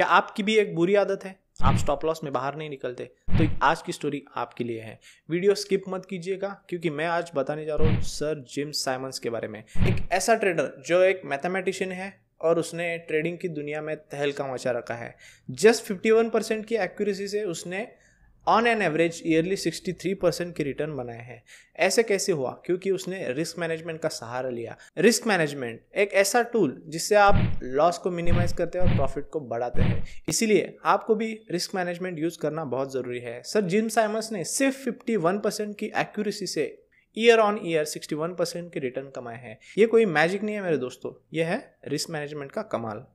क्या आपकी भी एक बुरी आदत है आप स्टॉप लॉस में बाहर नहीं निकलते तो आज की स्टोरी आपके लिए है वीडियो स्किप मत कीजिएगा क्योंकि मैं आज बताने जा रहा हूँ सर जिम साइमंस के बारे में एक ऐसा ट्रेडर जो एक मैथमेटिशियन है और उसने ट्रेडिंग की दुनिया में तहलका मचा रखा है जस्ट 51 परसेंट की एक्यूरेसी से उसने on an average yearly 63 percent के रिटर्न बनाए हैं ऐसे कैसे हुआ क्योंकि उसने रिस्क मैनेजमेंट का सहारा लिया रिस्क मैनेजमेंट एक ऐसा टूल जिससे आप लॉस को मिनिमाइज करते हैं और प्रॉफिट को बढ़ाते हैं इसीलिए आपको भी रिस्क मैनेजमेंट यूज करना बहुत जरूरी है सर जिम साइमस ने सिर्फ 51 परसेंट की एक्यूरेसी से ईयर ऑन ईयर 61 परसेंट के रिटर्न कमाए हैं ये कोई मैजिक नहीं है मेरे दोस्तों ये है रिस्क मैनेजमेंट का कमाल